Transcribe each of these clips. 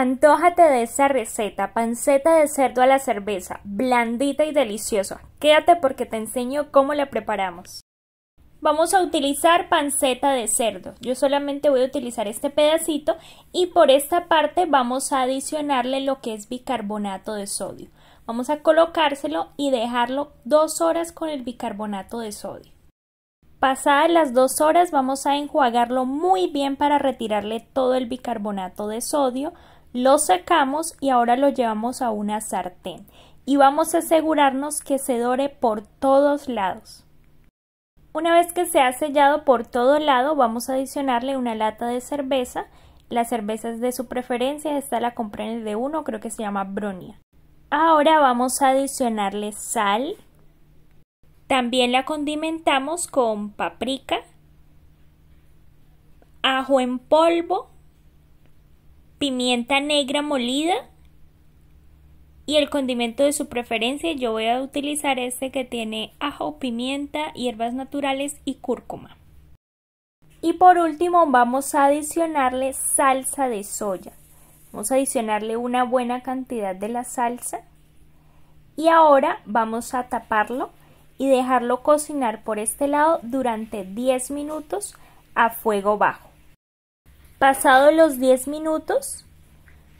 Antójate de esa receta, panceta de cerdo a la cerveza, blandita y deliciosa. Quédate porque te enseño cómo la preparamos. Vamos a utilizar panceta de cerdo. Yo solamente voy a utilizar este pedacito y por esta parte vamos a adicionarle lo que es bicarbonato de sodio. Vamos a colocárselo y dejarlo dos horas con el bicarbonato de sodio. Pasadas las dos horas vamos a enjuagarlo muy bien para retirarle todo el bicarbonato de sodio lo sacamos y ahora lo llevamos a una sartén y vamos a asegurarnos que se dore por todos lados. Una vez que se ha sellado por todo lado vamos a adicionarle una lata de cerveza. La cerveza es de su preferencia, esta la compré en el de uno, creo que se llama Bronia. Ahora vamos a adicionarle sal. También la condimentamos con paprika, ajo en polvo pimienta negra molida y el condimento de su preferencia. Yo voy a utilizar este que tiene ajo, pimienta, hierbas naturales y cúrcuma. Y por último vamos a adicionarle salsa de soya. Vamos a adicionarle una buena cantidad de la salsa. Y ahora vamos a taparlo y dejarlo cocinar por este lado durante 10 minutos a fuego bajo. Pasados los 10 minutos,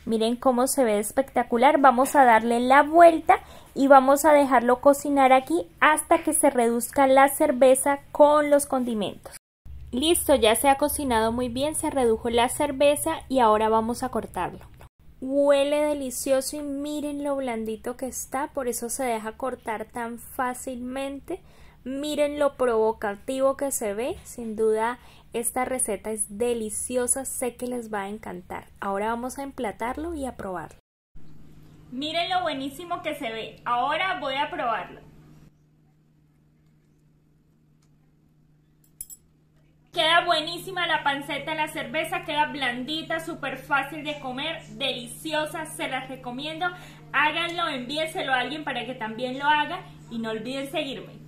miren cómo se ve espectacular, vamos a darle la vuelta y vamos a dejarlo cocinar aquí hasta que se reduzca la cerveza con los condimentos. Listo, ya se ha cocinado muy bien, se redujo la cerveza y ahora vamos a cortarlo. Huele delicioso y miren lo blandito que está, por eso se deja cortar tan fácilmente. Miren lo provocativo que se ve. Sin duda, esta receta es deliciosa. Sé que les va a encantar. Ahora vamos a emplatarlo y a probarlo. Miren lo buenísimo que se ve. Ahora voy a probarlo. Queda buenísima la panceta, la cerveza queda blandita, súper fácil de comer, deliciosa, se las recomiendo. Háganlo, envíeselo a alguien para que también lo haga y no olviden seguirme.